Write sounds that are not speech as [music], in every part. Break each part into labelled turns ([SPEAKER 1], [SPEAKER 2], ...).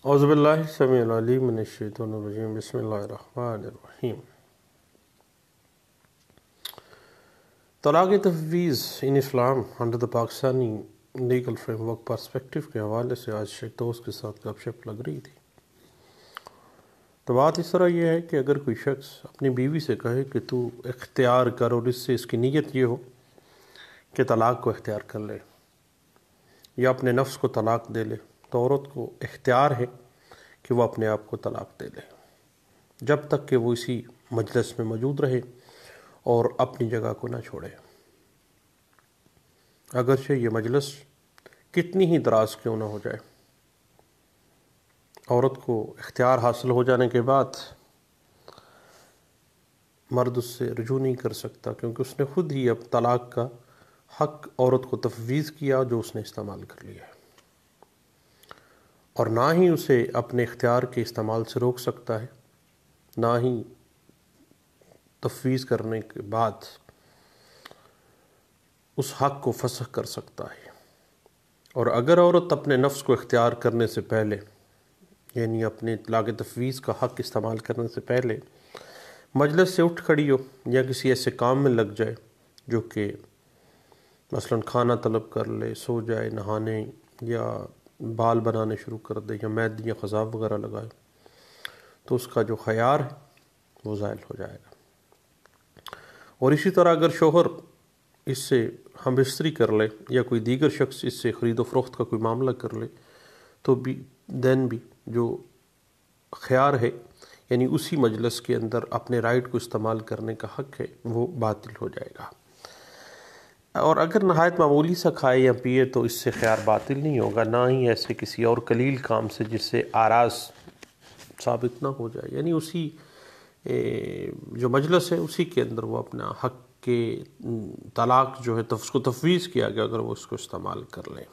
[SPEAKER 1] अज़बिल्लाशतरजीम बसमीम तलाक़ तफवीज़ in Islam under the Pakistani legal framework perspective के हवाले से आज शेख दोस्त के साथ गपशप लग रही थी तो बात इस तरह यह है कि अगर कोई शख्स अपनी बीवी से कहे कि तू इख्तियार कर और इससे इसकी नीयत ये हो कि तलाक़ को इख्तियार कर ले या अपने नफ्स को तलाक़ दे ले तो औरत को इख्तियार है कि वह अपने आप को तलाक दे ले जब तक कि वो इसी मजलिस में मौजूद रहे और अपनी जगह को ना छोड़े अगरचे ये मजलिस कितनी ही दराज क्यों ना हो जाए औरत को इख्तियार हासिल हो जाने के बाद मर्द उससे रजू नहीं कर सकता क्योंकि उसने खुद ही अब तलाक का हक औरत को तफवीज़ किया जो उसने इस्तेमाल कर लिया और ना ही उसे अपने इख्तियार के इस्तेमाल से रोक सकता है ना ही तफवीज़ करने के बाद उस हक़ को फसह कर सकता है और अगर औरत अपने नफ्स को इख्तियार करने से पहले यानी अपने लाग तफवीज़ का हक़ इस्तेमाल करने से पहले मजलस से उठ खड़ी हो या किसी ऐसे काम में लग जाए जो कि मसलन खाना तलब कर ले सो जाए नहाने या बाल बनाने शुरू कर दे या या खजाब वगैरह लगाए तो उसका जो ख्यार है वो ज़ायल हो जाएगा और इसी तरह अगर शोहर इससे हम बिस्तरी कर ले या कोई दीगर शख्स इससे ख़रीदो फरोख्त का कोई मामला कर ले तो भी दैन भी जो ख्यार है यानी उसी मजलस के अंदर अपने राइट को इस्तेमाल करने का हक है वो बातिल हो जाएगा और अगर नहायत मामूली सा खाए या पिए तो इससे ख्याल बातिल नहीं होगा ना ही ऐसे किसी और कलील काम से जिससे आराज साबित ना हो जाए यानी उसी जो मजलस है उसी के अंदर वो अपना हक के तलाक जो है तो उसको तफवीज़ किया गया अगर वो उसको इस्तेमाल कर लें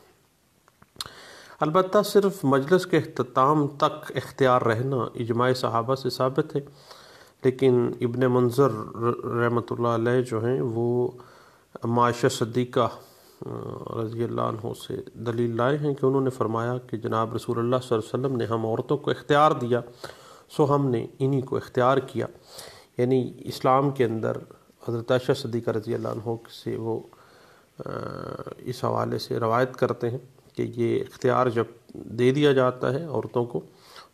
[SPEAKER 1] अलबत् सिर्फ मजलस के अख्ताम तक इख्तियार रहना इजमाय सहाबा से साबित है लेकिन इबन मंजर रहमत जो हैं वो माशा सदीक़ा रजी से दलील लाए हैं कि उन्होंने फरमाया कि जनाब रसूल अल्लाह वसम ने हम औरतों को इख्तियार दिया सो हमने इन्हीं को इख्तियार किया यानी इस्लाम के अंदर हज़रत आयशा सदीक़ा रजी अल्लाह से वो इस हवाले से रवायत करते हैं कि ये इख्तियार जब दे दिया जाता है औरतों को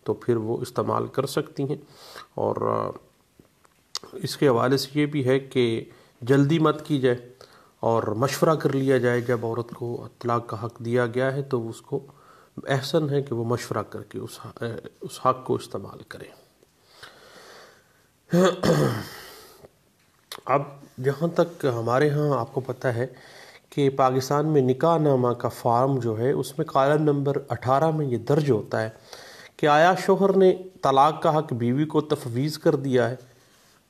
[SPEAKER 1] तो फिर वो इस्तेमाल कर सकती हैं और इसके हवाले से ये भी है कि जल्दी मत की जाए और मशवरा कर लिया जाए जब औरत को तलाक का हक़ दिया गया है तो उसको एहसन है कि वो मशवरा करके उस उस हक़ को इस्तेमाल करें अब जहाँ तक हमारे यहाँ आपको पता है कि पाकिस्तान में निका नामा का फार्म जो है उसमें कॉलम नंबर अठारह में ये दर्ज होता है कि आया शोहर ने तलाक का हक़ बीवी को तफवीज़ कर दिया है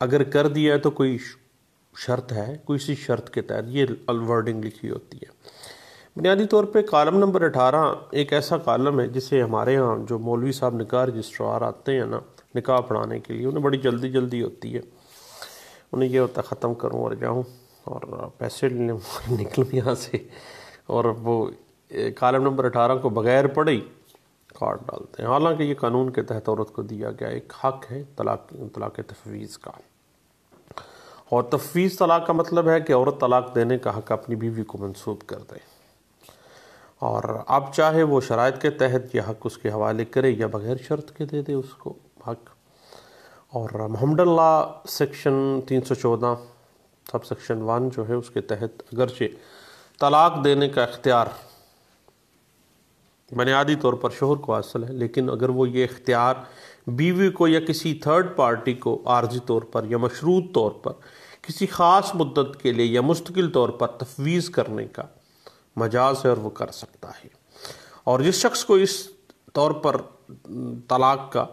[SPEAKER 1] अगर कर दिया है तो कोई शर्त है कोई सी शर्त के तहत ये वर्डिंग लिखी होती है बुनियादी तौर पे कॉलम नंबर 18 एक ऐसा कॉलम है जिसे हमारे यहाँ जो मौलवी साहब निकाह रजिस्ट्रार आते हैं ना निकाह पढ़ाने के लिए उन्हें बड़ी जल्दी जल्दी होती है उन्हें यह होता ख़त्म करूँ और जाऊँ और पैसे लेने [laughs] निकलूँ यहाँ से और वो कॉलम नंबर अठारह को बगैर पढ़े कार्ड डालते हैं हालांकि ये कानून के तहत औरत को दिया गया एक हक है तलाक तलाक तफवीज़ का और तफवीज़ तलाक का मतलब है कि औरत तलाक देने का हक अपनी बीवी को मंसूब कर दें और आप चाहे वो शराइ के तहत यह हक उसके हवाले करे या बग़ैर शर्त के दे दे उसको हक और मोहम्मद ला सेक्शन तीन सौ चौदह सब सेक्शन वन जो है उसके तहत अगरचे तलाक देने का अख्तियार बुनियादी तौर पर शोहर को हासिल है लेकिन अगर वो ये इख्तियार बीवी को या किसी थर्ड पार्टी को आर्जी तौर पर या मशरूत तौर पर किसी ख़ास मुद्दत के लिए या मुस्तकिल तौर पर तफवीज़ करने का मजाज है और वो कर सकता है और जिस शख्स को इस तौर पर तलाक का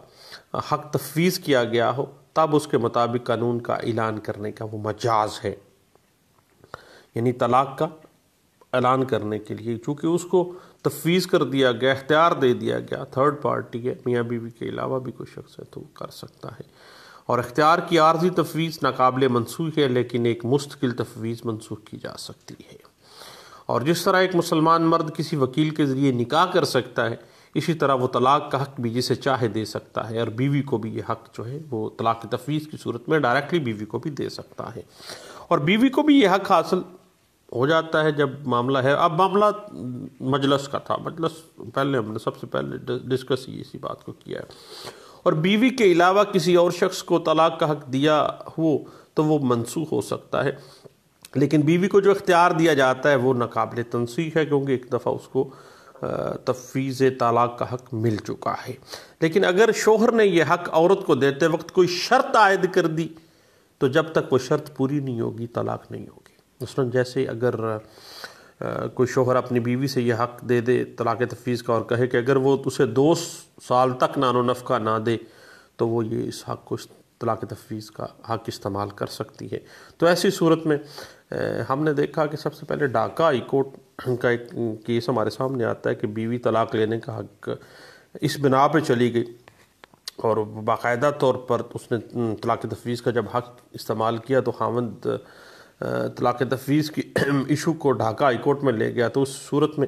[SPEAKER 1] हक तफवीज़ किया गया हो तब उसके मुताबिक कानून का ऐलान करने का वो मजाज है यानी तलाक का ऐलान करने के लिए चूँकि उसको तफवीज़ कर दिया गया अख्तियार दे दिया गया थर्ड पार्टी है मियाँ बीवी के अलावा भी कोई शख्स है तो कर सकता है और अख्तियार की आर्जी तफवीज़ नाकबले मनसूख है लेकिन एक मुस्तकिल तफवीज़ मनसूख की जा सकती है और जिस तरह एक मुसलमान मर्द किसी वकील के ज़रिए निकाह कर सकता है इसी तरह वो तलाक का हक भी जिसे चाहे दे सकता है और बीवी को भी ये हक जो है वो तलाक तफवीज़ की सूरत में डायरेक्टली बीवी को भी दे सकता है और बीवी को भी ये हक हासिल हो जाता है जब मामला है अब मामला मजलस का था मजलस पहले हमने सबसे पहले डिस्कस इसी बात को किया है और बीवी के अलावा किसी और शख्स को तलाक का हक दिया हो तो वो मनसूख हो सकता है लेकिन बीवी को जो इख्तियार दिया जाता है वो नाकबिल तनसीख है क्योंकि एक दफ़ा उसको तफवीज़ तलाक का हक मिल चुका है लेकिन अगर शोहर ने यह हक औरत को देते वक्त कोई शर्त आयद कर दी तो जब तक वो शर्त पूरी नहीं होगी तलाक नहीं होगी मसलन जैसे अगर कोई शोहर अपनी बीवी से यह हक़ दे दे तलाक़ तफीज़ का और कहे कि अगर वो उसे दो साल तक नानो नफ़ा ना दे तो वो ये इस हक़ को तलाक़ तफवीज़ का हक़ इस्तेमाल कर सकती है तो ऐसी सूरत में हमने देखा कि सबसे पहले ढाका हाई कोर्ट का एक केस हमारे सामने आता है कि बीवी तलाक़ लेने का हक़ इस बिना पर चली गई और बाकायदा तौर पर उसने तलाक़ तफवीज़ का जब हक़ इस्तेमाल किया तो हामद तलाक़ तफवीज़ की [clears throat] इशू को ढाका हाई कोर्ट में ले गया तो उस सूरत में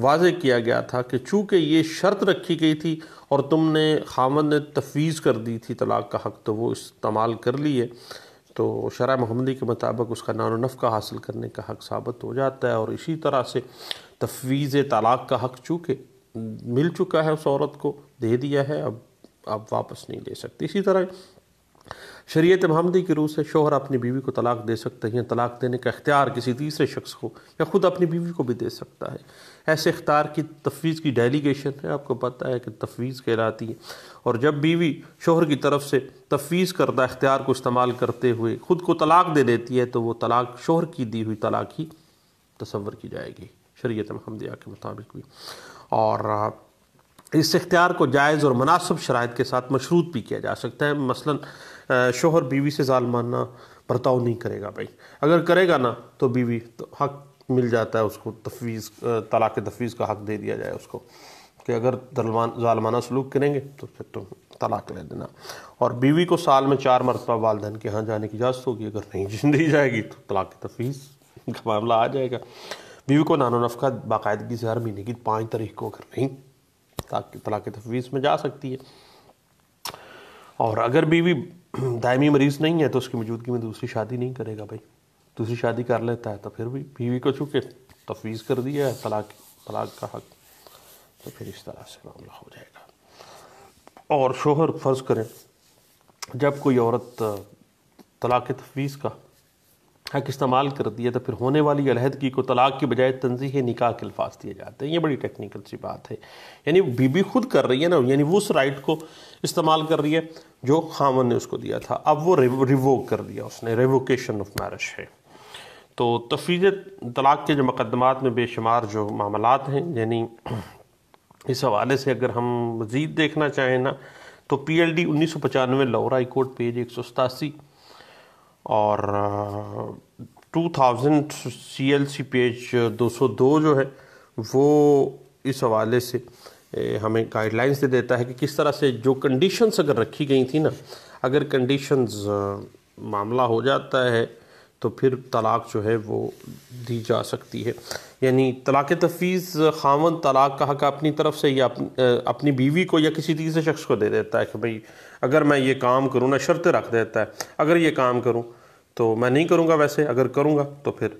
[SPEAKER 1] वाज किया गया था कि चूँकि ये शर्त रखी गई थी और तुमने खामद ने तफवीज़ कर दी थी तलाक़ का हक़ तो वो इस्तेमाल कर लिए तो शरा महमदी के मुताबिक उसका नानो नफ़ा हासिल करने का हक़ साबित हो जाता है और इसी तरह से तफवीज़ तलाक़ का हक़ चूँकि मिल चुका है उस औरत को दे दिया है अब आप वापस नहीं ले सकते इसी तरह शरीय महमदी की रूह से शोहर अपनी बीवी को तलाक दे सकते हैं तलाक देने का अख्तियार किसी तीसरे शख्स को या ख़ुद अपनी बीवी को भी दे सकता है ऐसे अख्तियार की तफवीज़ की डेलीगेशन है आपको पता है कि तफवीज़ कहलाती है और जब बीवी शोहर की तरफ से तफवीज़ करदा अख्तियार को इस्तेमाल करते हुए ख़ुद को तलाक दे देती है तो वो तलाक शोहर की दी हुई तलाक ही तस्वर की जाएगी शरीय महमदिया के मुताबिक भी और इस इख्तियार को जायज़ और मुनासब शराइ के साथ मशरूत भी किया जा सकता है मसलन शोहर बीवी से जालमाना बर्ताव नहीं करेगा भाई अगर करेगा ना तो बीवी तो हक मिल जाता है उसको तफवीज़ तलाक़ तफवीज़ का हक दे दिया जाए उसको कि अगर जालमाना सलूक करेंगे तो फिर तुम तो तलाक ले देना और बीवी को साल में चार मरतबा वालदेन के यहाँ जाने की इजाज़त होगी अगर नहीं दी [laughs] जाएगी तो तलाक तफवीज़ का मामला आ जाएगा बीवी को नानो नफका बाकायदगी से हर महीने की पाँच तारीख को अगर नहीं तलाक तलाक तफवीज़ में जा सकती है और अगर बीवी [clears throat] दायमी मरीज़ नहीं है तो उसकी मौजूदगी में दूसरी शादी नहीं करेगा भाई दूसरी शादी कर लेता है तो फिर भी बीवी को चूँकि तफवीज़ तो कर दिया है तलाक तलाक का हक तो फिर इस तरह से मामला हो जाएगा और शोहर फ़र्ज़ करें जब कोई औरत तलाक तफवीज़ का हक इस्तेमाल कर दिया तो फिर होने वाली अलहदगी को तलाक के बजाय तनजीह निकाह के अल्फाज दिए जाते हैं ये बड़ी टेक्निकल सी बात है यानी बीबी खुद कर रही है ना यानी वो उस राइट को इस्तेमाल कर रही है जो खामन ने उसको दिया था अब वो रिवोक कर दिया उसने रिवोकेशन ऑफ मैरिज है तो तफीज तलाक के जो मुकदमात में बेशुमार जो मामला हैं यानी इस हवाले से अगर हम मज़ीद देखना चाहें ना तो पी एल डी उन्नीस सौ पचानवे लाहौर हाई कोर्ट पेज एक सौ सतासी और two thousand C L C page दो सौ दो जो है वो इस हवाले से हमें गाइडलाइंस दे देता है कि किस तरह से जो कंडीशंस अगर रखी गई थी ना अगर कंडीशंस uh, मामला हो जाता है तो फिर तलाक़ जो है वो दी जा सकती है यानी तलाक़ तफीज़ खावन तलाक़ का हक अपनी तरफ से या अपनी बीवी को या किसी तीसरे शख्स को दे देता है कि भाई अगर मैं ये काम करूँ ना शर्त रख देता है अगर ये काम करूँ तो मैं नहीं करूँगा वैसे अगर करूँगा तो फिर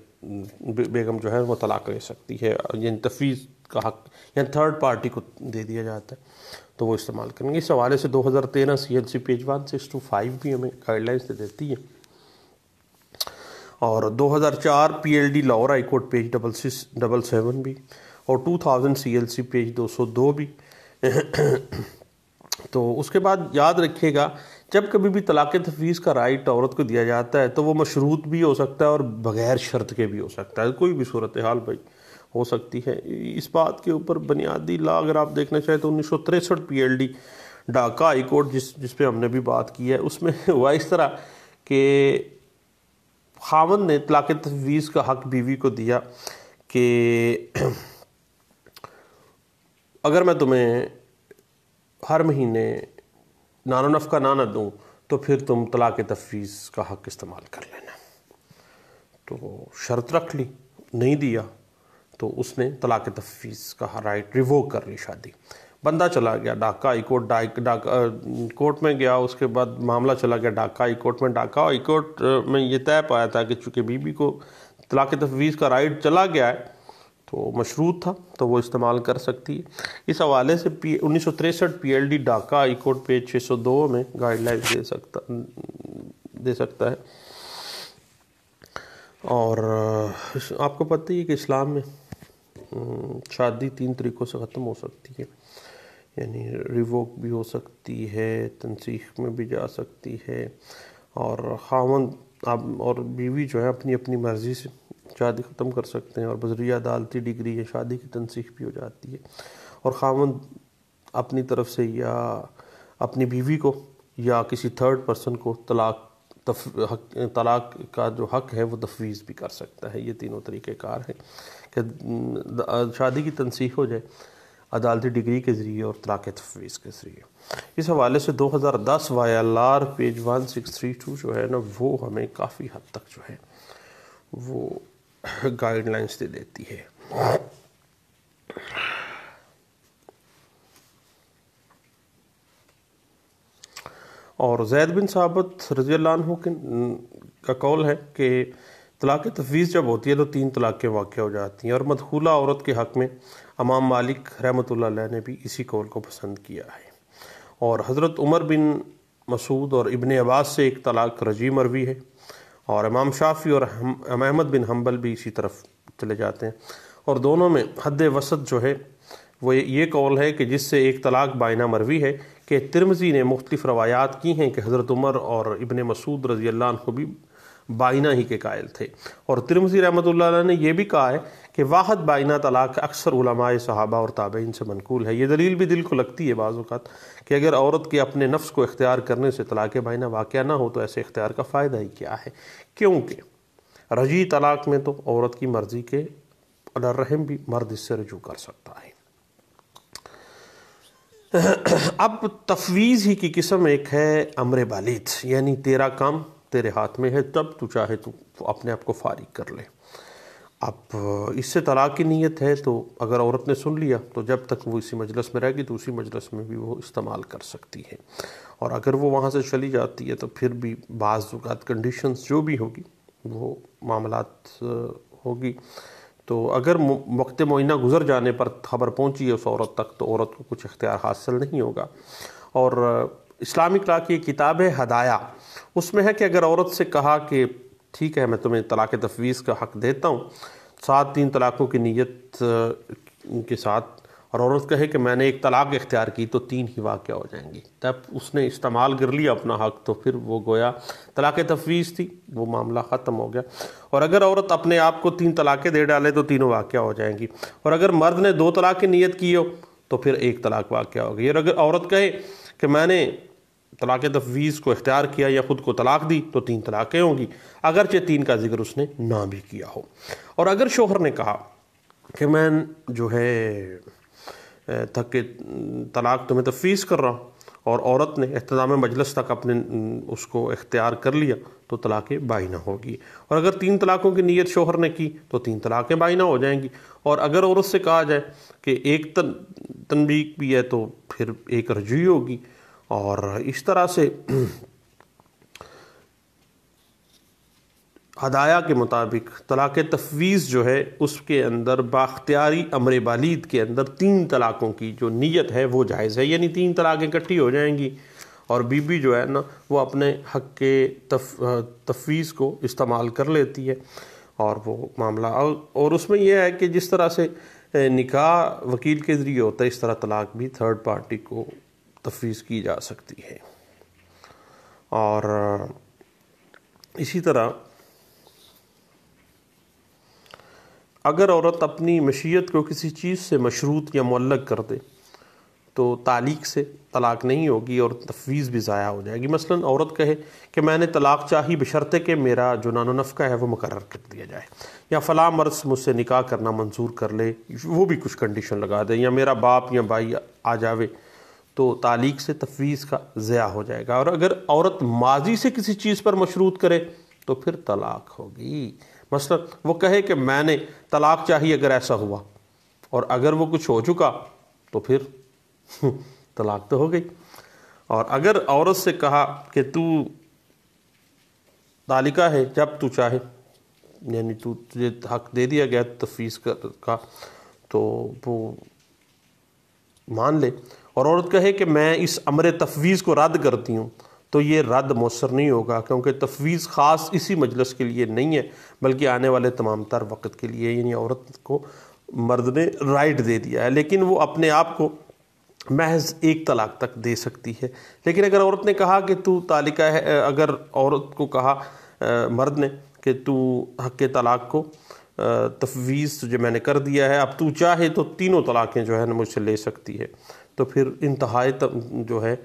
[SPEAKER 1] बेगम जो है वो तलाक़ ले सकती है यानी तफीज़ का हक यानी थर्ड पार्टी को दे दिया जाता है तो वो इस्तेमाल करेंगे इस हवाले से 2013 C page one six two five भी हमें गाइडलाइंस दे देती है और 2004 PLD Lahore high court page double six double seven भी और 2000 सीएलसी पेज 202 भी तो उसके बाद याद रखिएगा जब कभी भी तलाक तफवीज़ का राइट औरत को दिया जाता है तो वो मशरूत भी हो सकता है और बग़ैर शर्त के भी हो सकता है कोई भी सूरत हाल भाई हो सकती है इस बात के ऊपर बुनियादी ला अगर आप देखना चाहें तो उन्नीस सौ तिरसठ P L D Dhaka high court जिस जिस पर हमने भी बात की है उसमें [laughs] हुआ इस तरह कि खावन ने तलाक तजवीज़ का हक बीवी को दिया कि अगर मैं तुम्हें हर महीने नानो नफ का नाना दूँ तो फिर तुम तलाक तफवीज़ का हक इस्तेमाल कर लेना तो शर्त रख ली नहीं दिया तो उसने तलाक तफवीज़ का राइट रिवोक कर ली शादी बंदा चला गया Dhaka high court Dhaka court में गया उसके बाद मामला चला गया ढाका हाई कोर्ट में ढाका हाई कोर्ट में ये तय पाया था कि चूँकि बीबी को तलाक तफवीज़ का राइट चला गया है तो मशरूत था तो वो इस्तेमाल कर सकती है इस हवाले से पी उन्नीस सौ तिरसठ P L D Dhaka high court page छः सौ दो में गाइडलाइन दे सकता दे सकता है और आपको पता ही है कि इस्लाम में शादी तीन तरीक़ों से ख़त्म हो सकती है यानी रिवोक भी हो सकती है तनसीख में भी जा सकती है और खावन आप और बीवी जो है अपनी अपनी मर्ज़ी से शादी ख़त्म कर सकते हैं और बजरिया अदालती डिग्री या शादी की तनसीख भी हो जाती है और खावन अपनी तरफ से या अपनी बीवी को या किसी थर्ड पर्सन को तलाक तफ तलाक का जो हक है वो तफवीज़ भी कर सकता है ये तीनों तरीक़ेकार हैं कि शादी की तनसीख हो जाए अदालती डिग्री के ज़रिए और तलाक तफवीज़ के ज़रिए इस हवाले से 2010 वाई एल आर पेज 1632 जो है ना वो हमें काफ़ी हद तक जो है वो गाइडलाइंस दे देती है और जैद बिन साबत रजी अल्लाह का कौल है कि तलाक तफवीज़ जब होती है तो तीन तलाक़ें वाक़ हो जाती हैं और मदखूला औरत के हक़ में अमाम मालिक रहमत ने भी इसी कौल को पसंद किया है और हज़रत उमर बिन मसूद और इबन अब्बास से एक तलाक रजी मरवी है और इमाम शाफ़ी और हम अहमद बिन हम्बल भी इसी तरफ चले जाते हैं और दोनों में हद वसत जो है वो ये कौल है कि जिससे एक तलाक बायना मरवी है कि तिरमजी ने मुख्तफ रवायात की हैं कि हज़रत उमर और इबन मसूद रज़ी अल्लाह को भी बाइना ही के कायल थे और तिरमसी रहमत ने यह भी कहा है कि वाहद बाइना तलाक अक्सर उलमाए सहाबा और ताबेन से मनकूल है ये दलील भी दिल को लगती है बाज़ात कि अगर औरत के अपने नफ्स को इख्तियार करने से तलाक बाइना वाक़ ना हो तो ऐसे इख्तियार का फ़ायदा ही क्या है क्योंकि रजी तलाक में तो औरत की मर्ज़ी के अलरहम भी मर्द इससे रजू कर सकता है अब तफवीज़ ही की किस्म एक है अमर बालिद यानी तेरा काम तेरे हाथ में है तब तू चाहे तो अपने आप को फारिग कर ले अब इससे तलाक की नीयत है तो अगर औरत ने सुन लिया तो जब तक वो इसी मजलस में रहेगी तो उसी मजलस में भी वो इस्तेमाल कर सकती है और अगर वो वहाँ से चली जाती है तो फिर भी बाज़ात कंडीशंस जो भी होगी वो मामला होगी तो अगर वक्त मुआयना गुजर जाने पर खबर पहुँची है उस औरत तक तो औरत को कुछ इख्तियार हासिल नहीं होगा और इस्लामिक ला की किताब है हदाया उसमें है कि अगर औरत से कहा कि ठीक है मैं तुम्हें तलाक तफवीज़ का हक़ देता हूँ सात तीन तलाक़ों की नीयत के साथ और औरत कहे कि मैंने एक तलाक इख्तियार की तो तीन ही वाक़ हो जाएंगी तब उसने इस्तेमाल कर लिया अपना हक़ तो फिर वो गोया तलाक तफवीज़ थी वो मामला ख़त्म हो गया और अगर औरत अपने आप को तीन तलाक़ें दे डाले तो तीनों वाक़ हो जाएंगी और अगर मर्द ने दो तलाक की नीयत की हो तो फिर एक तलाक वाक़ हो गई और अगर औरत कहे कि मैंने तलाक तफवीज़ को इख्तियार किया या ख़ुद को तलाक दी तो तीन तलाक़ें होंगी अगरचे तीन का जिक्र उसने ना भी किया हो और अगर शोहर ने कहा कि मैं जो है थक के तलाक तुम्हें तफवीज़ कर रहा हूँ और औरत ने अख्ताम मजलस तक अपने उसको इख्तियार कर लिया तो तलाक़ें बाइना होगी और अगर तीन तलाक़ों की नीयत शोहर ने की तो तीन तलाक़ें बाइना हो जाएंगी और अगर औरत से कहा जाए कि एक तन तनबीक भी है तो फिर एक रजू होगी और इस तरह से हदाया के मुताबिक तलाक़ तफवीज़ जो है उसके अंदर बाख्तियारी अमर बालीद के अंदर तीन तलाक़ों की जो नीयत है वो जायज़ है यानी तीन तलाक़ें इकट्ठी हो जाएंगी और बीबी जो है ना वो अपने हक के तफ तफवीज़ को इस्तेमाल कर लेती है और वो मामला और, और उसमें यह है कि जिस तरह से निकाह वकील के ज़रिए होता है इस तरह तलाक भी थर्ड पार्टी को तफवीज़ की जा सकती है और इसी तरह अगर औरत अपनी मशीयत को किसी चीज़ से मशरूत या मल्लक कर दे तो तालीक से तलाक नहीं होगी और तफवीज़ भी ज़ाया हो जाएगी मसलन औरत कहे कि मैंने तलाक चाही बशर्ते कि मेरा जो नानो नफ़का है वो मुकर कर दिया जाए या फ़लाँ मर्स मुझसे निकाह करना मंजूर कर ले वो भी कुछ कंडीशन लगा दें या मेरा बाप या भाई आ जावे तो तालीक से तफवीज़ का ज़या हो जाएगा और अगर औरत माजी से किसी चीज़ पर मशरूत करे तो फिर तलाक होगी मसलन वो कहे कि मैंने तलाक चाहिए अगर ऐसा हुआ और अगर वो कुछ हो चुका तो फिर [laughs] तलाक तो हो गई और अगर औरत से कहा कि तू तालिका है जब तू चाहे यानी तू तुझे हक दे दिया गया तफवीज़ का तो वो मान ले और औरत कहे कि मैं इस अमर तफवीज़ को रद्द करती हूँ तो ये रद्द मौसर नहीं होगा क्योंकि तफवीज़ ख़ास इसी मजलस के लिए नहीं है बल्कि आने वाले तमाम तर वक़्त के लिए यानी औरत को मर्द ने राइट दे दिया है लेकिन वो अपने आप को महज एक तलाक तक दे सकती है लेकिन अगर औरत ने कहा कि तू तालिका है अगर औरत को कहा आ, मर्द ने कि तू हक तलाक को तफवीज़ तुझे मैंने कर दिया है अब तू चाहे तो तीनों तलाक़ें जो है ना मुझसे ले सकती है तो फिर इंतहाई जो है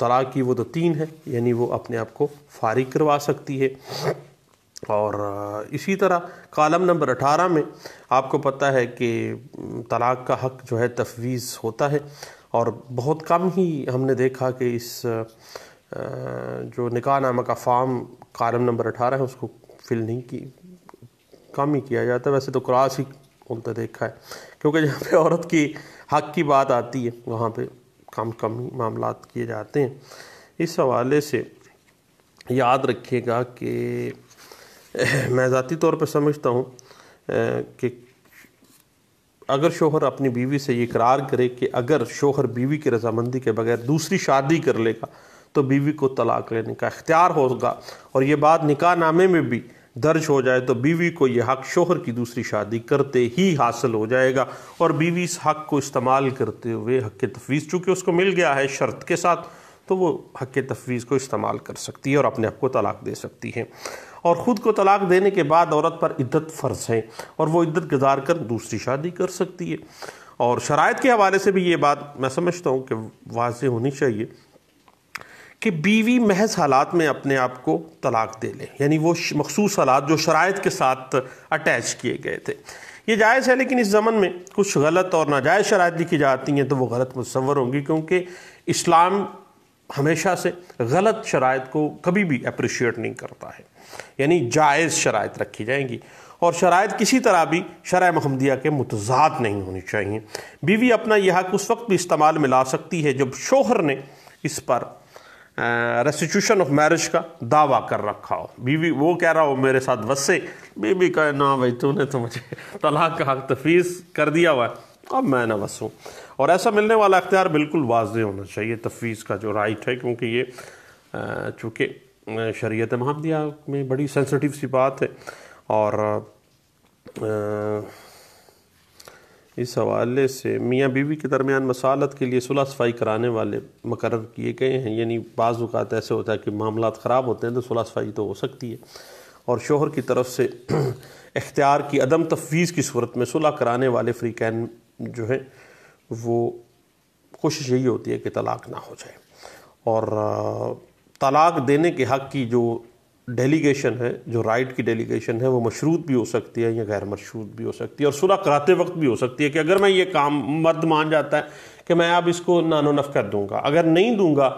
[SPEAKER 1] तलाक की वो तो तीन है यानी वो अपने आप को फारिग करवा सकती है और इसी तरह कॉलम नंबर अठारह में आपको पता है कि तलाक का हक़ जो है तफवीज़ होता है और बहुत कम ही हमने देखा कि इस जो निकाह नामक का फार्म कॉलम नंबर अठारह है उसको फिल नहीं की कम ही किया जाता वैसे तो क्रास ही उनका देखा है क्योंकि जहाँ पे औरत की हक की बात आती है वहाँ पे कम कम ही मामला किए जाते हैं इस हवाले से याद रखिएगा कि [clears throat] मैं ज़ाती तौर पर समझता हूँ कि अगर शोहर अपनी बीवी से ये करार करे कि अगर शोहर बीवी की रजामंदी के बगैर दूसरी शादी कर लेगा तो बीवी को तलाक लेने का इख्तियार होगा और ये बात निकाह नामे में भी दर्ज हो जाए तो बीवी को यह हक शोहर की दूसरी शादी करते ही हासिल हो जाएगा और बीवी इस हक को इस्तेमाल करते हुए हक के तफवीज़ चूँकि उसको मिल गया है शर्त के साथ तो वो हक के तफवीज़ को इस्तेमाल कर सकती है और अपने आप को तलाक दे सकती है और ख़ुद को तलाक देने के बाद औरत पर इद्दत फ़र्ज है और वह इद्दत गुजार कर दूसरी शादी कर सकती है और शरात के हवाले से भी ये बात मैं समझता हूँ कि वाज होनी चाहिए कि बीवी महज हालात में अपने आप को तलाक दे ले यानी वो मखसूस हालात जो शरात के साथ अटैच किए गए थे ये जायज़ है लेकिन इस ज़मन में कुछ गलत और नाजायज़ शरात लिखी जाती हैं तो वो गलत मुसवर होंगी क्योंकि इस्लाम हमेशा से गलत शरात को कभी भी अप्रिशिएट नहीं करता है यानी जायज़ शरात रखी जाएंगी और शरात किसी तरह भी शरा महमदिया के मुतजाद नहीं होनी चाहिए बीवी अपना यह हक उस वक्त भी इस्तेमाल में ला सकती है जब शोहर ने इस पर रेस्टिट्यूशन ऑफ मैरिज का दावा कर रखा हो बीवी वो कह रहा हो मेरे साथ वसे बीवी कहे ना भाई तूने तो मुझे [laughs] तलाक का हक तफीज़ कर दिया हुआ है अब मैं ना वसूँ और ऐसा मिलने वाला अख्तियार बिल्कुल वाजह होना चाहिए तफीज़ का जो राइट है क्योंकि ये चूँकि शरीत महमदिया में बड़ी सेंसिटिव सी बात है और आ, इस हवाले से मियाँ बीवी के दरमियान मसालत के लिए सुलह सफाई कराने वाले मकर किए गए हैं यानी बाज़ात ऐसे होता है कि मामला ख़राब होते हैं तो सुलह सफाई तो हो सकती है और शोहर की तरफ से [clears throat] इख्तियार की अदम तफवीज़ की सूरत में सुलह कराने वाले फ्रीकैन जो है वो कोशिश यही होती है कि तलाक ना हो जाए और तलाक देने के हक़ की जो डेलीगेशन है जो राइट की डेलीगेशन है वो मशरूत भी हो सकती है या गैर मशरूत भी हो सकती है और सुलह कराते वक्त भी हो सकती है कि अगर मैं ये काम मर्द मान जाता है कि मैं अब इसको नानो नफ कर दूंगा अगर नहीं दूंगा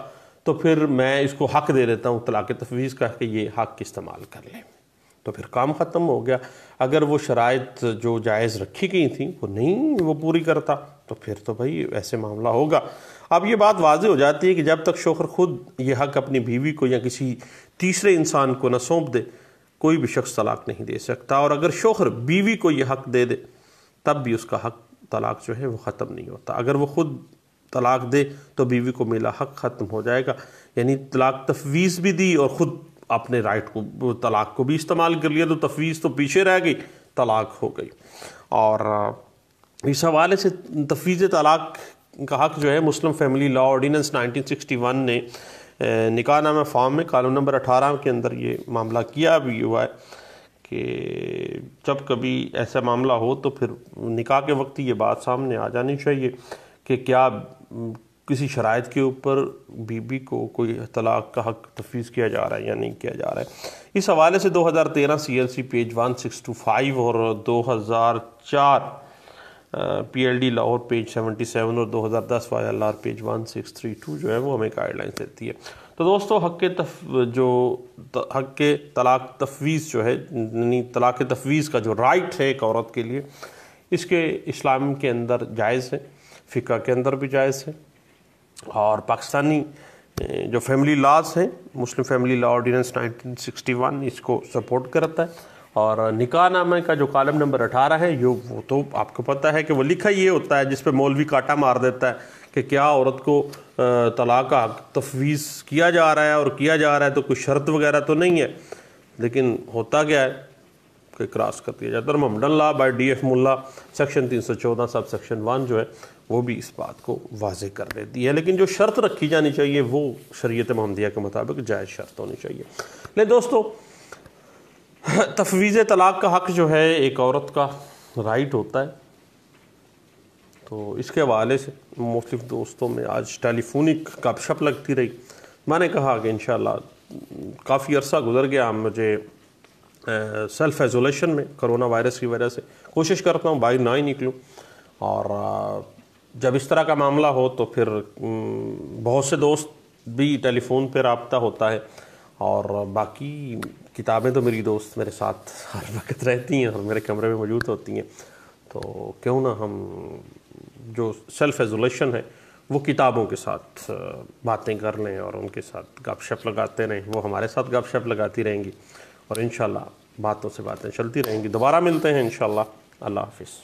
[SPEAKER 1] तो फिर मैं इसको हक दे देता हूँ तलाक तफवीज़ का कि ये हक इस्तेमाल कर लें तो फिर काम ख़त्म हो गया अगर वो शरात जो जायज़ रखी गई थी वो नहीं वो पूरी करता तो फिर तो भाई ऐसे मामला होगा अब ये बात वाज हो जाती है कि जब तक शोहर खुद ये हक अपनी बीवी को या किसी तीसरे इंसान को ना सौंप दे कोई भी शख्स तलाक नहीं दे सकता और अगर शोहर बीवी को यह हक दे दे तब भी उसका हक तलाक जो है वो ख़त्म नहीं होता अगर वो खुद तलाक दे तो बीवी को मिला हक ख़त्म हो जाएगा यानी तलाक तफवीज़ भी दी और ख़ुद अपने राइट को तलाक को भी इस्तेमाल कर लिया तो तफवीज़ तो पीछे रह गई तलाक हो गई और इस हवाले से तफवीज़ तलाक का हक जो है मुस्लिम फैमिली लॉ ऑर्डीनेंस 1961 ने निकाह नामा फॉर्म में कानून नंबर 18 के अंदर ये मामला किया भी हुआ है कि जब कभी ऐसा मामला हो तो फिर निकाह के वक्त ये बात सामने आ जानी चाहिए कि क्या किसी शराइ के ऊपर बीबी को कोई तलाक का हक तफवीज़ किया जा रहा है या नहीं किया जा रहा है इस हवाले से 2013 सीएलसी पेज 1625 और 2004 P L D Lahore page seventy seven और दो हज़ार दस Y L R page one six three two जो है वो हमें गाइडलाइंस देती है तो दोस्तों हक के तफ जो हक के तलाक तफवीज़ जो है यानी तलाक तफवीज़ का जो राइट है एक औरत के लिए इसके इस्लाम के अंदर जायज़ है फ़िका के अंदर भी जायज़ है और पाकिस्तानी जो फैमिली लॉज हैं मुस्लिम फैमिली लॉ सिक्सटी 1961 इसको सपोर्ट करता है और निका नामे का जो कॉलम नंबर अठारह है यो वो तो आपको पता है कि वो लिखा ये होता है जिसपे मौलवी काटा मार देता है कि क्या औरत को तलाक का तफवीज़ किया जा रहा है और किया जा रहा है तो कोई शर्त वगैरह तो नहीं है लेकिन होता क्या है कि क्रॉस कर दिया जाता है Mohammedan law by D F Mulla section तीन सौ चौदह सब सेक्शन वन जो है वो भी इस बात को वाज कर देती है लेकिन जो शर्त रखी जानी चाहिए वो शरीत महमदिया के मुताबिक जायज़ शर्त होनी चाहिए ले दोस्तों [laughs] तफवीज़ तलाक़ का हक़ जो है एक औरत का राइट होता है तो इसके हवाले से मुख्तु दोस्तों में आज टेलीफोनिक गपशप लगती रही मैंने कहा कि इन काफ़ी अरसा गुजर गया मुझे सेल्फ आइसोलेशन में करोना वायरस की वजह से कोशिश करता हूँ बाहर ना ही निकलूँ और जब इस तरह का मामला हो तो फिर बहुत से दोस्त भी टेलीफोन पर रबता होता है और बाकी किताबें तो मेरी दोस्त मेरे साथ हर वक्त रहती हैं और मेरे कमरे में मौजूद होती हैं तो क्यों ना हम जो सेल्फ एजोलेशन है वो किताबों के साथ बातें कर लें और उनके साथ गपशप लगाते रहें वो हमारे साथ गपशप लगाती रहेंगी और इन बातों से बातें चलती रहेंगी दोबारा मिलते हैं इन अल्लाह हाफिज़